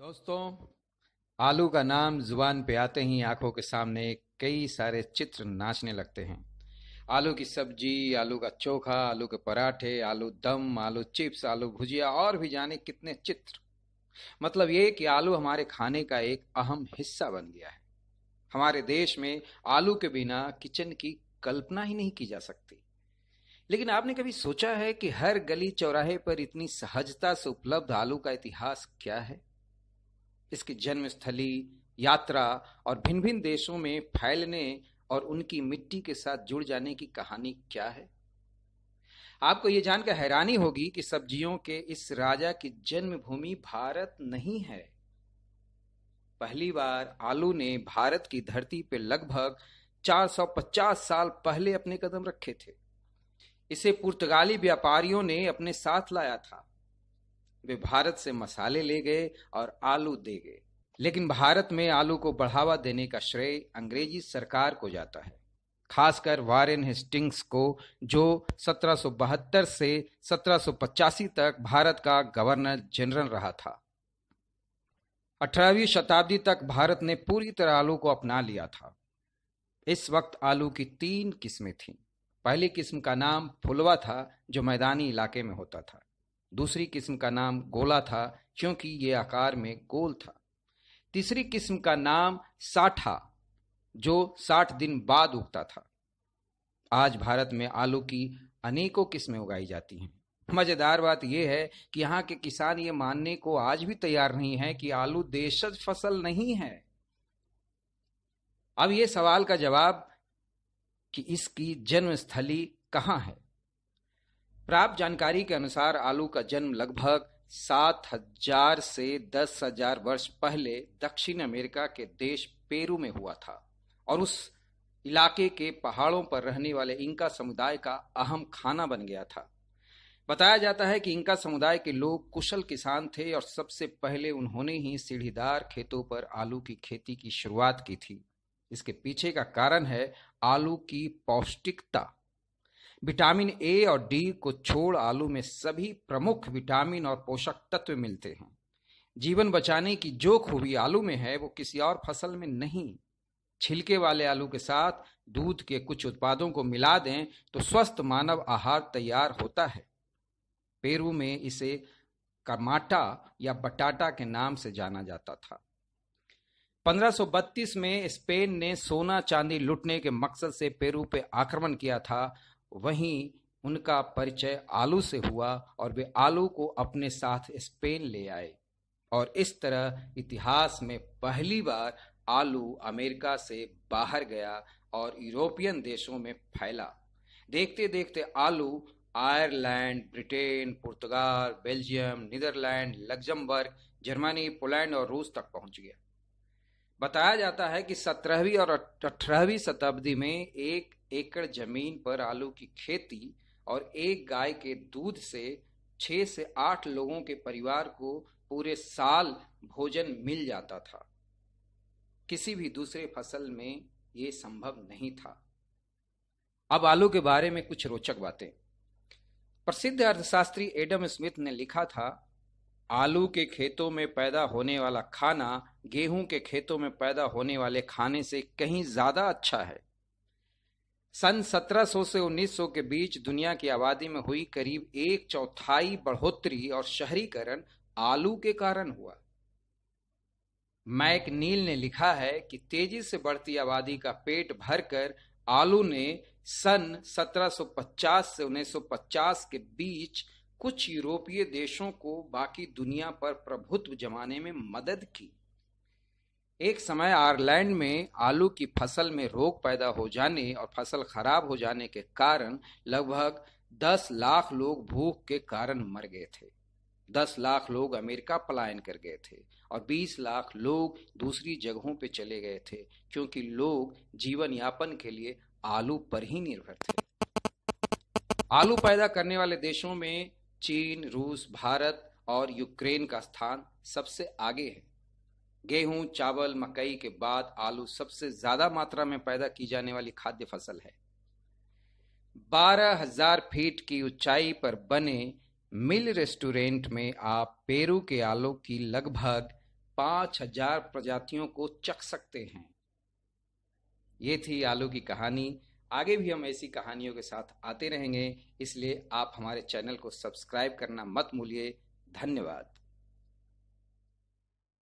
दोस्तों आलू का नाम जुबान पे आते ही आंखों के सामने कई सारे चित्र नाचने लगते हैं आलू की सब्जी आलू का चोखा आलू के पराठे आलू दम आलू चिप्स आलू भुजिया और भी जाने कितने चित्र मतलब ये कि आलू हमारे खाने का एक अहम हिस्सा बन गया है हमारे देश में आलू के बिना किचन की कल्पना ही नहीं की जा सकती लेकिन आपने कभी सोचा है कि हर गली चौराहे पर इतनी सहजता से उपलब्ध आलू का इतिहास क्या है इसकी जन्मस्थली यात्रा और भिन्न भिन्न देशों में फैलने और उनकी मिट्टी के साथ जुड़ जाने की कहानी क्या है आपको ये जानकर हैरानी होगी कि सब्जियों के इस राजा की जन्मभूमि भारत नहीं है पहली बार आलू ने भारत की धरती पर लगभग 450 साल पहले अपने कदम रखे थे इसे पुर्तगाली व्यापारियों ने अपने साथ लाया था वे भारत से मसाले ले गए और आलू दे गए लेकिन भारत में आलू को बढ़ावा देने का श्रेय अंग्रेजी सरकार को जाता है खासकर वारेन हेस्टिंग्स को जो 1772 से 1785 तक भारत का गवर्नर जनरल रहा था 18वीं शताब्दी तक भारत ने पूरी तरह आलू को अपना लिया था इस वक्त आलू की तीन किस्में थीं पहली किस्म का नाम फुलवा था जो मैदानी इलाके में होता था दूसरी किस्म का नाम गोला था क्योंकि ये आकार में गोल था तीसरी किस्म का नाम साठा जो साठ दिन बाद उगता था आज भारत में आलू की अनेकों किस्में उगाई जाती हैं मजेदार बात यह है कि यहाँ के किसान ये मानने को आज भी तैयार नहीं है कि आलू देशज फसल नहीं है अब ये सवाल का जवाब कि इसकी जन्मस्थली कहाँ है प्राप्त जानकारी के अनुसार आलू का जन्म लगभग सात हजार से दस हजार वर्ष पहले दक्षिण अमेरिका के देश पेरू में हुआ था और उस इलाके के पहाड़ों पर रहने वाले इंका समुदाय का अहम खाना बन गया था बताया जाता है कि इंका समुदाय के लोग कुशल किसान थे और सबसे पहले उन्होंने ही सीढ़ीदार खेतों पर आलू की खेती की शुरुआत की थी इसके पीछे का कारण है आलू की पौष्टिकता विटामिन ए और डी को छोड़ आलू में सभी प्रमुख विटामिन और पोषक तत्व मिलते हैं जीवन बचाने की जो खूबी आलू में है वो किसी और फसल में नहीं छिलके वाले आलू के साथ दूध के कुछ उत्पादों को मिला दें तो स्वस्थ मानव आहार तैयार होता है पेरू में इसे कर्माटा या बटाटा के नाम से जाना जाता था 1532 में स्पेन ने सोना चांदी लूटने के मकसद से पेरू पे आक्रमण किया था वहीं उनका परिचय आलू से हुआ और वे आलू को अपने साथ स्पेन ले आए और इस तरह इतिहास में पहली बार आलू अमेरिका से बाहर गया और यूरोपियन देशों में फैला देखते देखते आलू आयरलैंड ब्रिटेन पुर्तगाल Belgium Netherlands Luxembourg Germany Poland और रूस तक पहुंच गया बताया जाता है कि सत्रहवीं और अठारहवीं शताब्दी में एक एकड़ जमीन पर आलू की खेती और एक गाय के दूध से छः से आठ लोगों के परिवार को पूरे साल भोजन मिल जाता था किसी भी दूसरे फसल में ये संभव नहीं था अब आलू के बारे में कुछ रोचक बातें प्रसिद्ध अर्थशास्त्री एडम स्मिथ ने लिखा था आलू के खेतों में पैदा होने वाला खाना गेहूं के खेतों में पैदा होने वाले खाने से कहीं ज़्यादा अच्छा है सन 1700 से 1900 के बीच दुनिया की आबादी में हुई करीब एक चौथाई बढ़ोतरी और शहरीकरण आलू के कारण हुआ मैक नील ने लिखा है कि तेजी से बढ़ती आबादी का पेट भरकर आलू ने सन 1750 से 1950 के बीच कुछ यूरोपीय देशों को बाकी दुनिया पर प्रभुत्व जमाने में मदद की एक समय आयरलैंड में आलू की फसल में रोग पैदा हो जाने और फसल खराब हो जाने के कारण लगभग 10 लाख लोग भूख के कारण मर गए थे 10 लाख लोग अमेरिका पलायन कर गए थे और 20 लाख लोग दूसरी जगहों पे चले गए थे क्योंकि लोग जीवन यापन के लिए आलू पर ही निर्भर थे आलू पैदा करने वाले देशों में चीन रूस भारत और यूक्रेन का स्थान सबसे आगे है गेहूं चावल मकई के बाद आलू सबसे ज्यादा मात्रा में पैदा की जाने वाली खाद्य फसल है बारह हजार फीट की ऊंचाई पर बने मिल रेस्टोरेंट में आप पेरू के आलू की लगभग पांच हजार प्रजातियों को चख सकते हैं ये थी आलू की कहानी आगे भी हम ऐसी कहानियों के साथ आते रहेंगे इसलिए आप हमारे चैनल को सब्सक्राइब करना मत भूलिए धन्यवाद